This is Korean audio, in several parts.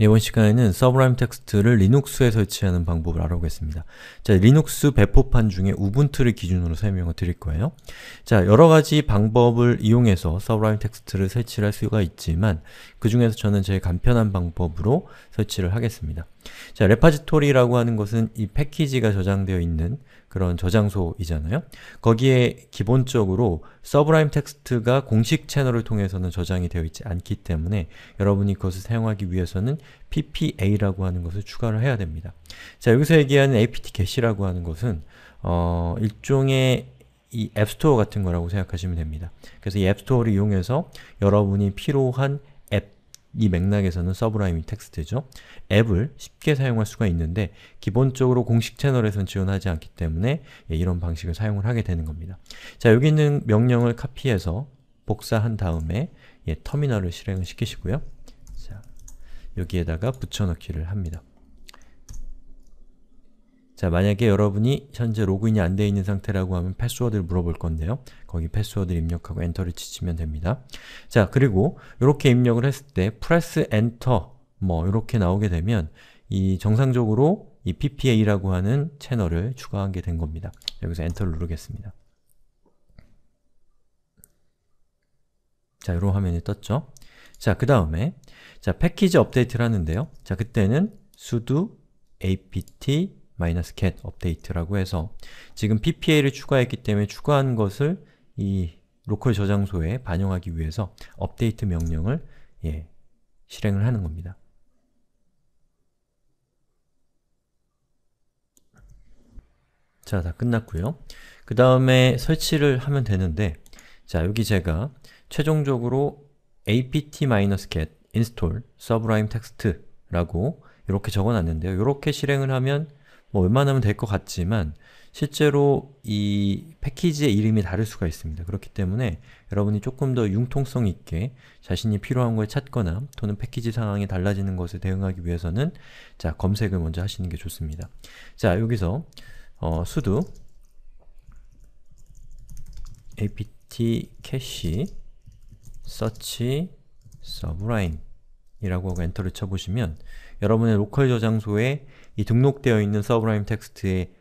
이번 시간에는 서브라임 텍스트를 리눅스에 설치하는 방법을 알아보겠습니다. 자, 리눅스 배포판 중에 우분투를 기준으로 설명을 드릴 거예요. 자, 여러가지 방법을 이용해서 서브라임 텍스트를 설치할 수가 있지만 그 중에서 저는 제일 간편한 방법으로 설치를 하겠습니다. 자, 레파지토리라고 하는 것은 이 패키지가 저장되어 있는 그런 저장소이잖아요. 거기에 기본적으로 서브라임 텍스트가 공식 채널을 통해서는 저장이 되어 있지 않기 때문에 여러분이 그것을 사용하기 위해서는 ppa라고 하는 것을 추가를 해야 됩니다. 자, 여기서 얘기하는 apt-get이라고 하는 것은 어, 일종의 이 앱스토어 같은 거라고 생각하시면 됩니다. 그래서 이 앱스토어를 이용해서 여러분이 필요한 이 맥락에서는 서브라임이 텍스트죠. 앱을 쉽게 사용할 수가 있는데 기본적으로 공식 채널에선 지원하지 않기 때문에 예, 이런 방식을 사용을 하게 되는 겁니다. 자, 여기 있는 명령을 카피해서 복사한 다음에 예, 터미널을 실행을 시키시고요. 자, 여기에다가 붙여넣기를 합니다. 자, 만약에 여러분이 현재 로그인이 안 되어 있는 상태라고 하면 패스워드를 물어볼 건데요. 거기 패스워드를 입력하고 엔터를 치시면 됩니다. 자, 그리고 이렇게 입력을 했을 때 press n t e r 뭐 이렇게 나오게 되면 이 정상적으로 이 ppa라고 하는 채널을 추가하게 된 겁니다. 여기서 엔터를 누르겠습니다. 자, 이런 화면이 떴죠? 자, 그 다음에 자, 패키지 업데이트를 하는데요. 자, 그때는 sudo apt 마이너스 get 업데이트라고 해서 지금 ppa를 추가했기 때문에 추가한 것을 이 로컬 저장소에 반영하기 위해서 업데이트 명령을 예, 실행을 하는 겁니다. 자, 다 끝났고요. 그 다음에 설치를 하면 되는데 자, 여기 제가 최종적으로 apt-get install sublime text라고 이렇게 적어놨는데요. 이렇게 실행을 하면 뭐 웬만하면 될 것 같지만 실제로 이 패키지의 이름이 다를 수가 있습니다. 그렇기 때문에 여러분이 조금 더 융통성 있게 자신이 필요한 걸 찾거나 또는 패키지 상황이 달라지는 것에 대응하기 위해서는 자, 검색을 먼저 하시는 게 좋습니다. 자, 여기서 어, sudo apt cache search sublime 이라고 엔터를 쳐보시면 여러분의 로컬 저장소에 이 등록되어 있는 서브라임 텍스트의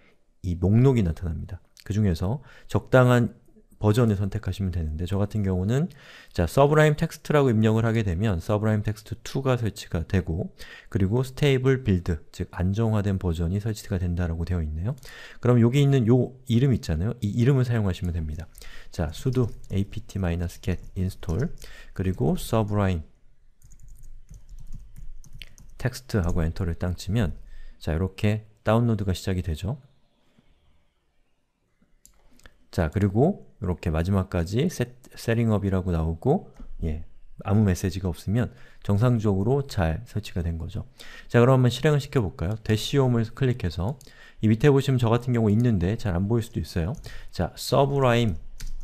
이 목록이 나타납니다. 그 중에서 적당한 버전을 선택하시면 되는데 저 같은 경우는 자 서브라임 텍스트라고 입력을 하게 되면 서브라임 텍스트 2가 설치가 되고 그리고 스테이블 빌드, 즉 안정화된 버전이 설치가 된다라고 되어 있네요. 그럼 여기 있는 요 이름 있잖아요. 이 이름을 사용하시면 됩니다. 자 sudo apt-get install 그리고 서브라임 텍스트하고 엔터를 땅 치면 자, 이렇게 다운로드가 시작이 되죠. 자, 그리고 이렇게 마지막까지 세팅업이라고 나오고 예, 아무 메시지가 없으면 정상적으로 잘 설치가 된 거죠. 자, 그럼 한번 실행을 시켜볼까요? 대시옴을 클릭해서 이 밑에 보시면 저 같은 경우 있는데 잘 안 보일 수도 있어요. 자, 서브라임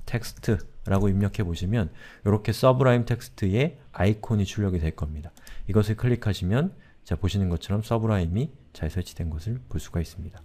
텍스트라고 입력해 보시면 이렇게 서브라임 텍스트의 아이콘이 출력이 될 겁니다. 이것을 클릭하시면 자, 보시는 것처럼 서브라임이 잘 설치된 것을 볼 수가 있습니다.